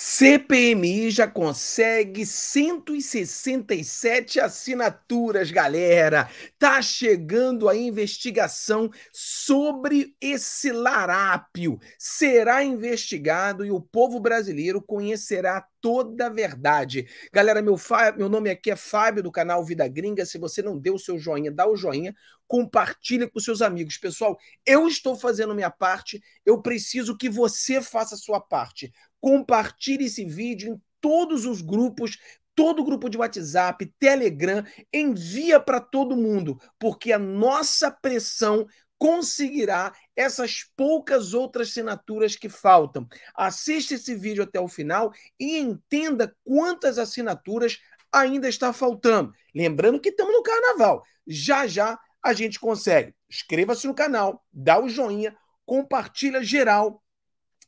CPMI já consegue 167 assinaturas, galera. Tá chegando a investigação sobre esse larápio. Será investigado e o povo brasileiro conhecerá toda a verdade. Galera, meu, meu nome aqui é Fábio do canal Vida Gringa. Se você não deu o seu joinha, dá o joinha, Compartilhe com seus amigos. Pessoal, eu estou fazendo minha parte, eu preciso que você faça a sua parte compartilhe esse vídeo em todos os grupos, todo grupo de WhatsApp, Telegram, envia para todo mundo, porque a nossa pressão conseguirá essas poucas outras assinaturas que faltam. Assista esse vídeo até o final e entenda quantas assinaturas ainda está faltando. Lembrando que estamos no carnaval. Já já a gente consegue. Inscreva-se no canal, dá o joinha, compartilha geral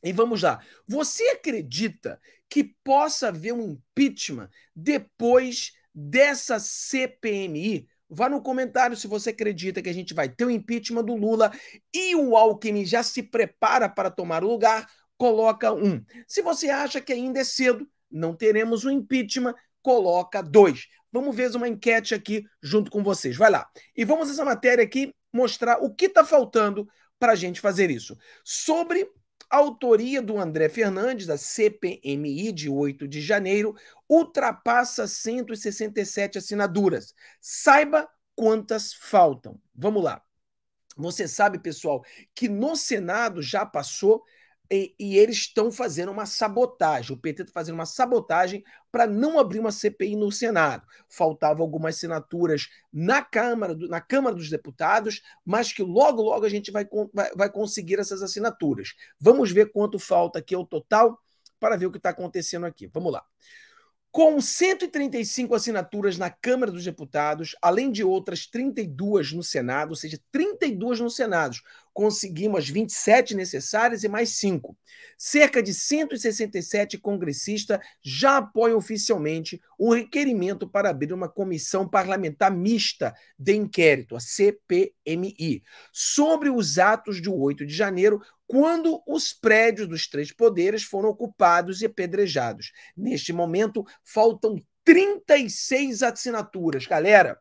e vamos lá. Você acredita que possa haver um impeachment depois dessa CPMI? Vá no comentário se você acredita que a gente vai ter o um impeachment do Lula e o Alckmin já se prepara para tomar o lugar, coloca um. Se você acha que ainda é cedo, não teremos o um impeachment, coloca dois. Vamos ver uma enquete aqui junto com vocês. Vai lá. E vamos essa matéria aqui mostrar o que está faltando para a gente fazer isso. Sobre autoria do André Fernandes, da CPMI, de 8 de janeiro, ultrapassa 167 assinaturas. Saiba quantas faltam. Vamos lá. Você sabe, pessoal, que no Senado já passou e, e eles estão fazendo uma sabotagem. O PT está fazendo uma sabotagem para não abrir uma CPI no Senado. Faltavam algumas assinaturas na Câmara, do, na Câmara dos Deputados, mas que logo, logo a gente vai, vai, vai conseguir essas assinaturas. Vamos ver quanto falta aqui ao total para ver o que está acontecendo aqui. Vamos lá. Com 135 assinaturas na Câmara dos Deputados, além de outras 32 no Senado, ou seja, 32 no Senado, conseguimos as 27 necessárias e mais 5. Cerca de 167 congressistas já apoiam oficialmente o requerimento para abrir uma comissão parlamentar mista de inquérito, a CPMI, sobre os atos de 8 de janeiro, quando os prédios dos três poderes foram ocupados e apedrejados. Neste momento, faltam 36 assinaturas. Galera,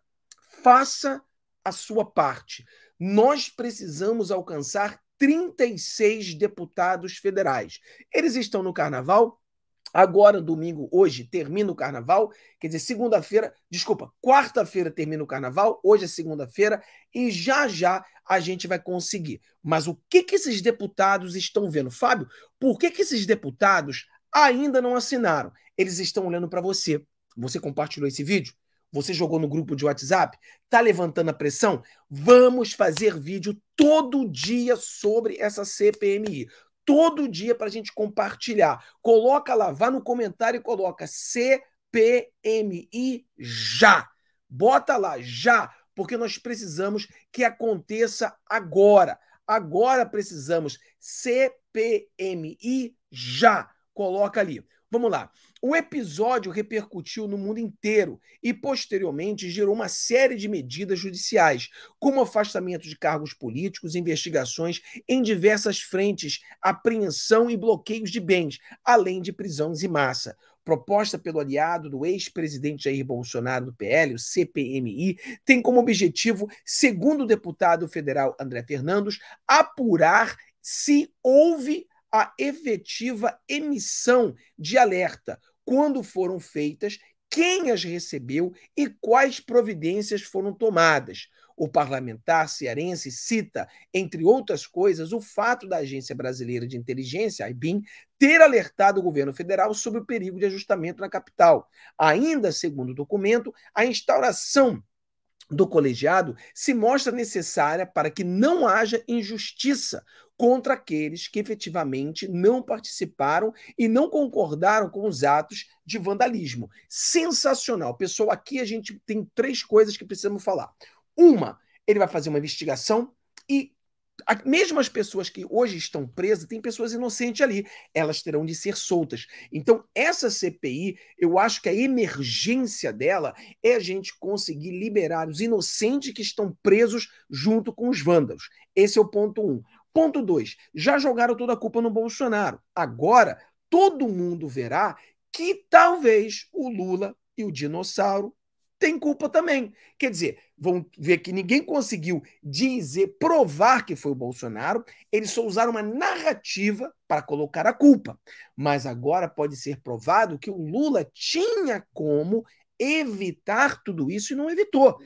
faça a sua parte nós precisamos alcançar 36 deputados federais. Eles estão no carnaval. Agora, domingo, hoje, termina o carnaval. Quer dizer, segunda-feira, desculpa, quarta-feira termina o carnaval. Hoje é segunda-feira e já já a gente vai conseguir. Mas o que, que esses deputados estão vendo? Fábio, por que, que esses deputados ainda não assinaram? Eles estão olhando para você. Você compartilhou esse vídeo? Você jogou no grupo de WhatsApp? Tá levantando a pressão? Vamos fazer vídeo todo dia sobre essa CPMI. Todo dia para a gente compartilhar. Coloca lá, vá no comentário e coloca CPMI já. Bota lá, já, porque nós precisamos que aconteça agora. Agora precisamos CPMI já. Coloca ali. Vamos lá. O episódio repercutiu no mundo inteiro e, posteriormente, gerou uma série de medidas judiciais, como afastamento de cargos políticos, investigações em diversas frentes, apreensão e bloqueios de bens, além de prisões em massa proposta pelo aliado do ex-presidente Jair Bolsonaro do PL, o CPMI, tem como objetivo, segundo o deputado federal André Fernandes, apurar se houve a efetiva emissão de alerta, quando foram feitas, quem as recebeu e quais providências foram tomadas. O parlamentar cearense cita, entre outras coisas, o fato da Agência Brasileira de Inteligência, a IBIN, ter alertado o governo federal sobre o perigo de ajustamento na capital. Ainda, segundo o documento, a instauração do colegiado se mostra necessária para que não haja injustiça contra aqueles que efetivamente não participaram e não concordaram com os atos de vandalismo. Sensacional. Pessoal, aqui a gente tem três coisas que precisamos falar. Uma, ele vai fazer uma investigação e mesmo as pessoas que hoje estão presas, tem pessoas inocentes ali, elas terão de ser soltas. Então, essa CPI, eu acho que a emergência dela é a gente conseguir liberar os inocentes que estão presos junto com os vândalos. Esse é o ponto um. Ponto dois, já jogaram toda a culpa no Bolsonaro. Agora, todo mundo verá que talvez o Lula e o dinossauro tem culpa também. Quer dizer, vão ver que ninguém conseguiu dizer, provar que foi o Bolsonaro, eles só usaram uma narrativa para colocar a culpa. Mas agora pode ser provado que o Lula tinha como evitar tudo isso e não evitou.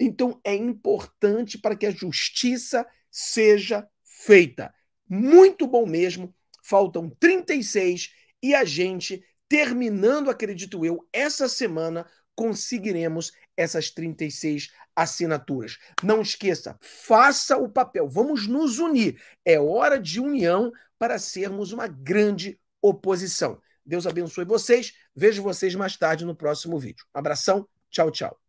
Então é importante para que a justiça seja feita. Muito bom mesmo. Faltam 36 e a gente terminando, acredito eu, essa semana conseguiremos essas 36 assinaturas. Não esqueça, faça o papel, vamos nos unir. É hora de união para sermos uma grande oposição. Deus abençoe vocês. Vejo vocês mais tarde no próximo vídeo. Abração, tchau, tchau.